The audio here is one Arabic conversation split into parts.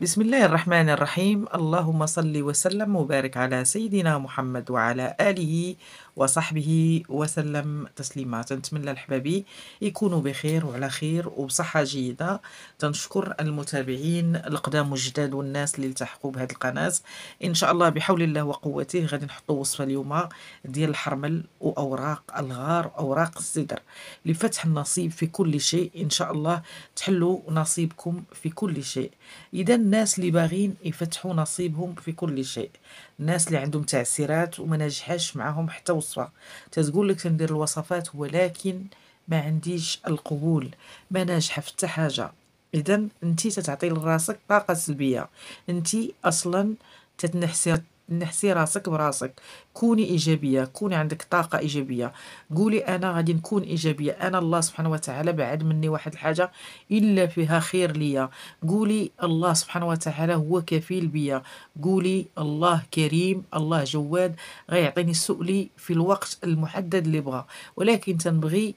بسم الله الرحمن الرحيم اللهم صل وسلم وبارك على سيدنا محمد وعلى آله وصحبه وسلم تسليما تنتمنى لحبابي يكونوا بخير وعلى خير وبصحة جيدة تنشكر المتابعين القدام والجداد والناس اللي التحقوا بهذه القناة إن شاء الله بحول الله وقوته غادي نحطوا وصفة اليوم ديال الحرمل وأوراق الغار أوراق السدر لفتح النصيب في كل شيء إن شاء الله تحلوا نصيبكم في كل شيء إذا الناس اللي باغين يفتحوا نصيبهم في كل شيء الناس اللي عندهم تعسيرات وما نجحش معاهم حتى وصفه تتقول لك تندير الوصفات ولكن ما عنديش القبول ما ناجحه في حتى حاجه اذا انت تتعطي لراسك طاقه سلبيه انت اصلا تتنحسر نحسي راسك براسك كوني ايجابيه كوني عندك طاقه ايجابيه قولي انا غادي نكون ايجابيه انا الله سبحانه وتعالى بعد مني واحد الحاجه الا فيها خير ليا قولي الله سبحانه وتعالى هو كفيل بيا قولي الله كريم الله جواد غيعطيني سؤلي في الوقت المحدد اللي بغا ولكن تنبغي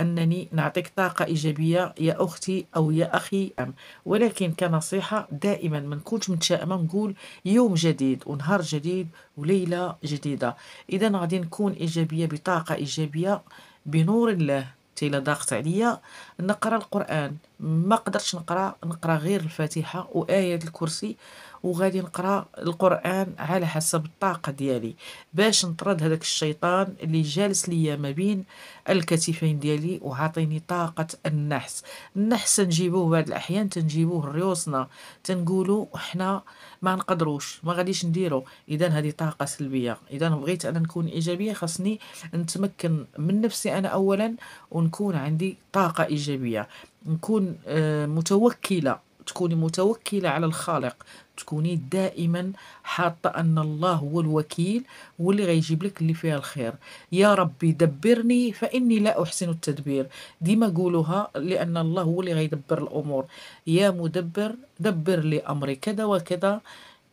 أنني نعطيك طاقة إيجابية يا أختي أو يا أخي أم ولكن كنصيحة دائما ما نكونش متشائمة نقول يوم جديد ونهار جديد وليلة جديدة إذا غادي نكون إيجابية بطاقة إيجابية بنور الله تيلا ضاقت عليا نقرا القرآن ما قدرتش نقرا نقرا غير الفاتحه وايه الكرسي وغادي نقرا القران على حسب الطاقه ديالي باش نطرد هذاك الشيطان اللي جالس ليا ما بين الكتفين ديالي وعاطيني طاقه النحس النحس نجيبوه بعض الاحيان تنجيبوه ريوسنا تنقولوا حنا ما نقدروش ما غاديش نديرو اذا هذه طاقه سلبيه اذا بغيت انا نكون ايجابيه خاصني نتمكن من نفسي انا اولا ونكون عندي طاقه ايجابيه نكون آه، متوكلة تكوني متوكلة على الخالق تكوني دائما حاطة أن الله هو الوكيل هو غيجيب لك اللي فيها الخير يا ربي دبرني فإني لا أحسن التدبير ديما قولوها لأن الله هو اللي غيدبر الأمور يا مدبر دبر لي أمري كذا وكذا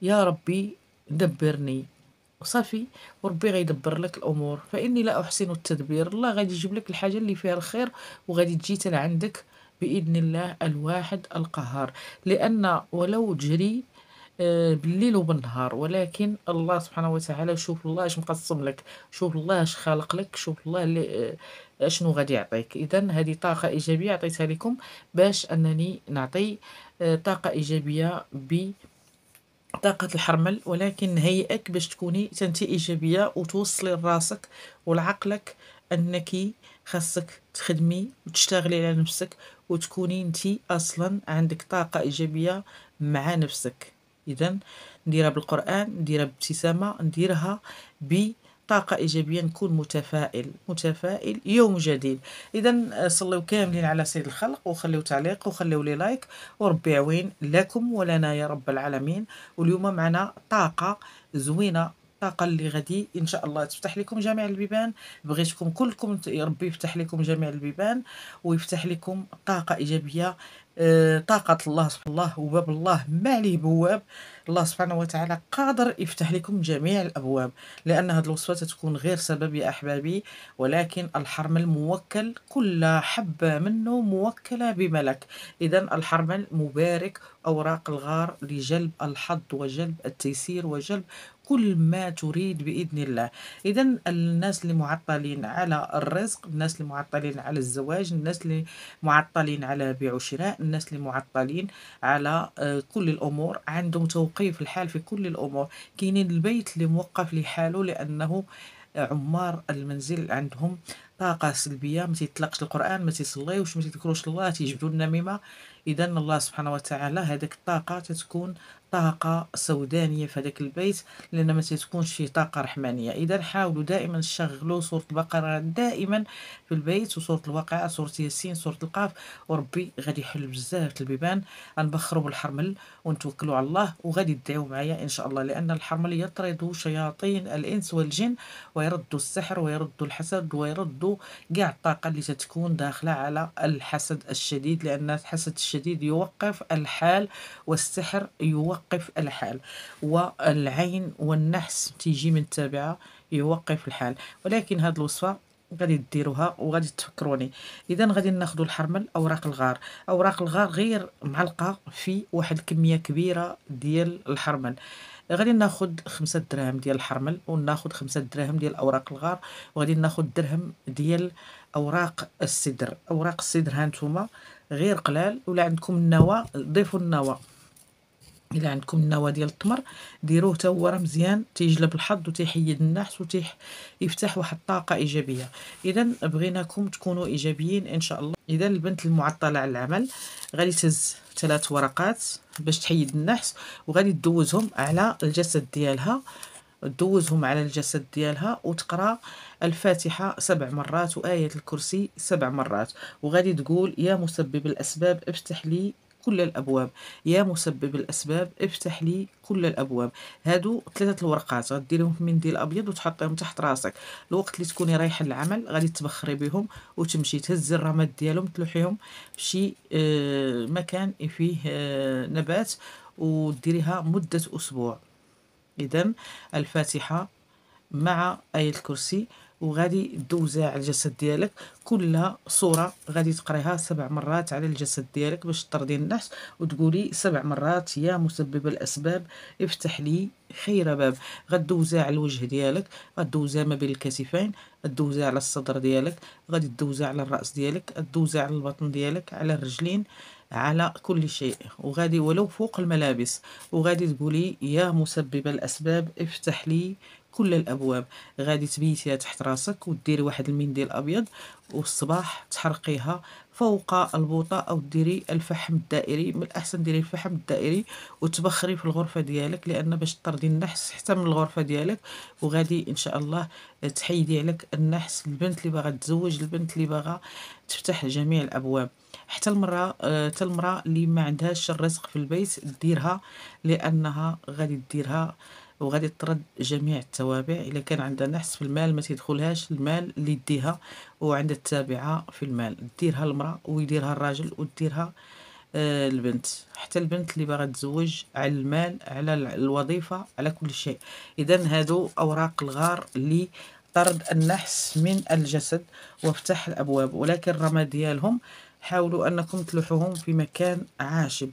يا ربي دبرني وصافي وربي غيدبر لك الامور فاني لا احسن التدبير الله غادي يجيب لك الحاجه اللي فيها الخير وغادي تجي حتى عندك بإذن الله الواحد القهار لأن ولو جري آه، بالليل وبالنهار ولكن الله سبحانه وتعالى شوف الله اش مقسم لك شوف الله اش خالق لك شوف الله اللي اشنو آه، آه، غادي يعطيك اذا هذه طاقه ايجابيه عطيتها لكم باش انني نعطي طاقه ايجابيه ب طاقة الحرمل ولكن هيئك باش تكوني تنتي إيجابية وتوصلي لراسك ولعقلك أنك خاصك تخدمي وتشتغلي على نفسك وتكوني انت اصلا عندك طاقه ايجابيه مع نفسك اذا نديرها بالقران نديرها بابتسامه نديرها بطاقه ايجابيه نكون متفائل متفائل يوم جديد اذا صليو كاملين على سيد الخلق وخليوا تعليق وخليوا لي لايك وربي يعوين لكم ولنا يا رب العالمين واليوم معنا طاقه زوينه الطاقه اللي غادي ان شاء الله تفتح لكم جميع البيبان بغيتكم كلكم ربي يفتح لكم جميع البيبان ويفتح لكم طاقه ايجابيه آه، طاقة الله سبحانه الله وباب الله ما عليه بواب الله سبحانه وتعالى قادر يفتح لكم جميع الأبواب لأن هذه الوصفة تكون غير سبب يا أحبابي ولكن الحرمل موكل كل حبة منه موكلة بملك إذا الحرمل مبارك أوراق الغار لجلب الحظ وجلب التيسير وجلب كل ما تريد بإذن الله إذا الناس اللي معطلين على الرزق الناس اللي معطلين على الزواج الناس اللي معطلين على بيع وشراء الناس اللي معطلين على آه، كل الأمور عندهم توقيف الحال في كل الأمور كاينين البيت اللي موقف لحاله لأنه عمار المنزل عندهم طاقه سلبيه ما تيطلقش القران ما تيصليوش ما تيذكروش الله تيجبدوا النميمه اذا الله سبحانه وتعالى هذيك الطاقه تتكون طاقه سودانيه في هذاك البيت لان ما تتكونش فيه طاقه رحمانيه اذا حاولوا دائما تشغلوا سوره البقره دائما في البيت وسوره الواقعه سوره ياسين سوره القاف وربي غادي يحل بزاف البيبان غنبخروا بالحرمل ونتوكلوا على الله وغادي تدعيو معايا ان شاء الله لان الحرمل يطرد شياطين الانس والجن ويرد السحر ويرد الحسد ويرد كاع الطاقه اللي تتكون داخله على الحسد الشديد لان الحسد الشديد يوقف الحال والسحر يوقف يوقف الحال والعين والنحس تيجي من التابعة يوقف الحال ولكن هاد الوصفة غادي ديروها وغادي تفكروني اذا غادي ناخذ الحرمل اوراق الغار اوراق الغار غير معلقه في واحد الكميه كبيره ديال الحرمل غادي ناخذ خمسة دراهم ديال الحرمل وناخذ خمسة دراهم ديال اوراق الغار وغادي ناخذ درهم ديال اوراق السدر اوراق السدر هانتوما غير قلال ولا عندكم النوى ضيفوا النوى الا عندكم النوى ديال التمر ديروه حتى هو راه مزيان تيجلب الحظ وتيحيد النحس وتيح يفتح واحد الطاقه ايجابيه اذا بغيناكم تكونوا ايجابيين ان شاء الله اذا البنت المعطله على العمل غادي تهز ثلاث ورقات باش تحيد النحس وغادي تدوزهم على الجسد ديالها تدوزهم على الجسد ديالها وتقرا الفاتحه سبع مرات وايه الكرسي سبع مرات وغادي تقول يا مسبب الاسباب افتح لي كل الأبواب يا مسبب الأسباب افتح لي كل الأبواب هادو ثلاثة الورقات غديريهم في منديل أبيض وتحطيهم تحت راسك الوقت اللي تكوني رايحة للعمل غادي تبخري بهم وتمشي تهزي الرماد ديالهم تلوحيهم في شي آه، مكان فيه آه، نبات وديريها مدة أسبوع إذا الفاتحة مع آية الكرسي وغادي دوزيها على الجسد ديالك كل صوره غادي تقريها سبع مرات على الجسد ديالك باش ترضي النحس وتقولي سبع مرات يا مسبب الاسباب افتح لي خير باب غدوزها على الوجه ديالك غدوزها ما بين الكتفين غدوزها على الصدر ديالك غادي دوزي على الراس ديالك غدوزها على البطن ديالك على الرجلين على كل شيء وغادي ولو فوق الملابس وغادي تقولي يا مسبب الاسباب افتح لي كل الابواب غادي تبيتيها تحت راسك وديري واحد المنديل ابيض والصباح تحرقيها فوق البوطه او ديري الفحم الدائري من الاحسن ديري الفحم الدائري وتبخري في الغرفه ديالك لان باش طردي النحس حتى من الغرفه ديالك وغادي ان شاء الله تحيدي عليك النحس البنت اللي باغا تزوج البنت اللي باغا تفتح جميع الابواب حتى المراه حتى المراه اللي ما عندهاش الرزق في البيت ديرها لانها غادي ديرها وغادي ترد جميع التوابع الا كان عندها نحس في المال ما تيدخلهاش المال اللي يديها وعندها التابعه في المال ديرها المراه ويديرها الراجل وديرها آه، البنت حتى البنت اللي باغا تزوج على المال على الوظيفه على كل شيء اذا هادو اوراق الغار اللي طرد النحس من الجسد وافتح الابواب ولكن الرمى ديالهم حاولوا انكم تلوحوهم في مكان عاشب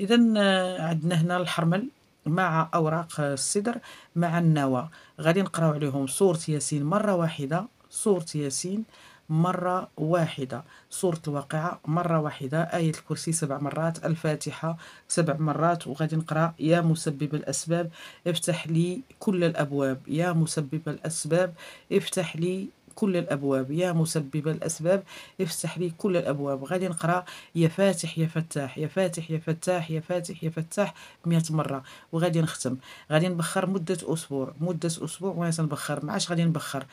اذا آه، عندنا هنا الحرمل مع اوراق السدر مع النوى غادي نقراو عليهم سوره ياسين مره واحده سوره ياسين مرة واحدة سورة الواقعة مرة واحدة آية الكرسي سبع مرات الفاتحة سبع مرات وغادي نقرأ يا مسبب الأسباب افتح لي كل الأبواب يا مسبب الأسباب افتح لي كل الأبواب يا مسبب الأسباب افتح لي كل الأبواب غادي نقرأ يا فاتح يا فتاح يا فاتح يا فتاح يا فاتح يا فتاح مئة مرة وغادي نختم غادي نبخر مدة أسبوع مدة أسبوع وأنا تنبخر معاش غادي نبخر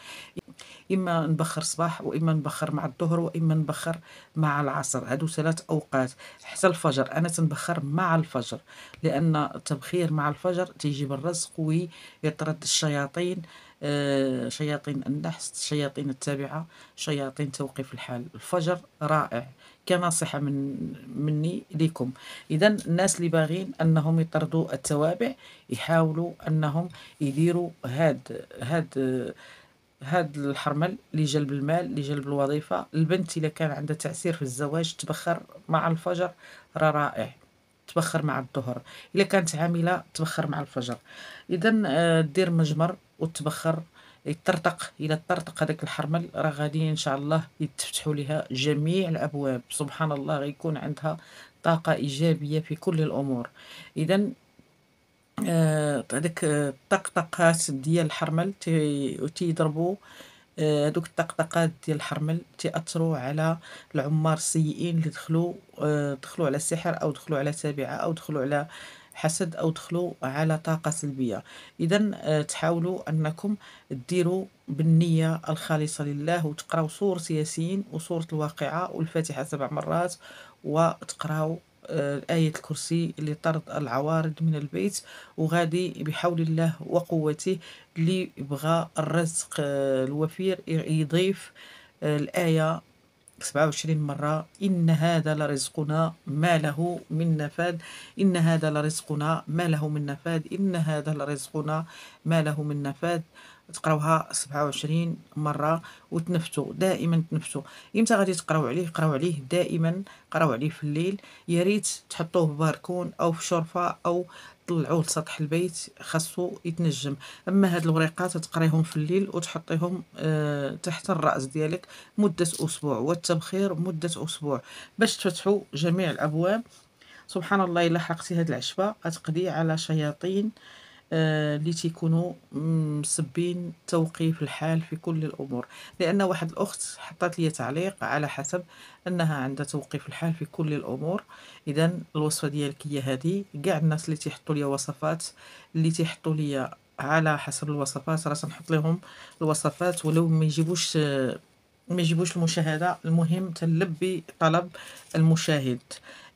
اما نبخر صباح واما نبخر مع الظهر واما نبخر مع العصر هادو ثلاث اوقات حتى الفجر انا تنبخر مع الفجر لان التبخير مع الفجر تيجيب الرزق ويطرد الشياطين آه، شياطين النحس شياطين التابعة شياطين توقيف الحال الفجر رائع كنصيحة من مني لكم إذا الناس اللي باغين أنهم يطردوا التوابع يحاولوا أنهم يديروا هاد هاد هاد الحرمل لجلب المال لجلب الوظيفة البنت إذا كان عندها تعسير في الزواج تبخر مع الفجر راه رائع تبخر مع الظهر إلا كانت عاملة تبخر مع الفجر إذا آه، دير مجمر وتبخر يطرطق الى طرطق هذاك الحرمل راه غادي ان شاء الله يتفتحوا لها جميع الابواب سبحان الله غيكون عندها طاقه ايجابيه في كل الامور اذا آه، هذاك آه الطقطقات ديال الحرمل تيضربوا آه، هذوك آه الطقطقات ديال الحرمل تاثروا على العمار السيئين اللي دخلوا آه دخلوا على السحر او دخلوا على تابعه او دخلوا على آه حسد او دخلوا على طاقه سلبيه اذا آه، تحاولوا انكم ديروا بالنية الخالصة لله وتقراو صور ياسين وصورة الواقعة والفاتحة سبع مرات وتقراو آية الكرسي لطرد العوارض من البيت وغادي بحول الله وقوته اللي بغى الرزق آه، الوفير يضيف الآية 27 مرة إن هذا لرزقنا ما له من نفاد إن هذا لرزقنا ما له من نفاد إن هذا لرزقنا ما له من نفاد تقراوها 27 مره وتنفتو دائما تنفتو امتى غادي تقراو عليه قراو عليه دائما قراو عليه في الليل يا ريت تحطوه في باركون او في شرفه او طلعوه لسطح البيت خاصو يتنجم اما هاد الوريقات تقريهم في الليل وتحطيهم أه تحت الراس ديالك مده اسبوع والتبخير مده اسبوع باش تفتحوا جميع الابواب سبحان الله الا حرقتي هاد العشبه غتقضي على شياطين آه، اللي تيكونوا مسبين توقيف الحال في كل الامور لان واحد الاخت حطت لي تعليق على حسب انها عندها توقيف الحال في كل الامور اذا الوصفه ديالك هي هذه كاع الناس اللي تيحطوا لي وصفات اللي تيحطوا لي على حسب الوصفات راه تنحط لهم الوصفات ولو ما يجيبوش ما يجيبوش المشاهده المهم تلبي طلب المشاهد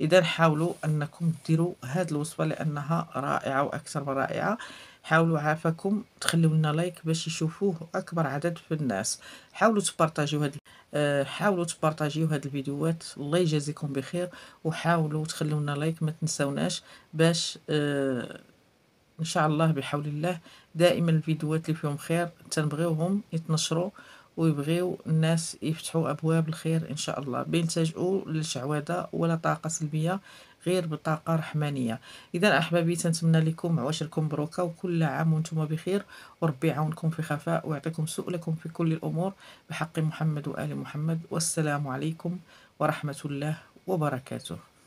اذا حاولوا انكم ديروا هذه الوصفه لانها رائعه واكثر من رائعه حاولوا عافاكم تخليو لنا لايك باش يشوفوه اكبر عدد في الناس حاولوا تبارطاجيو هاد آه، حاولوا تبارطاجيو هاد الفيديوهات الله يجازيكم بخير وحاولوا تخليو لنا لايك ما تنساوناش باش آه، ان شاء الله بحول الله دائما الفيديوهات اللي فيهم خير تنبغيوهم يتنشروا ويبغيو الناس يفتحوا ابواب الخير ان شاء الله بينتجوا للشعوذه ولا طاقه سلبيه غير بطاقه رحمانيه اذا احبابي تنتمنى لكم عواشركم مبروكه وكل عام وانتم بخير وربي يعاونكم في خفاء ويعطيكم سؤلكم في كل الامور بحق محمد وال محمد والسلام عليكم ورحمه الله وبركاته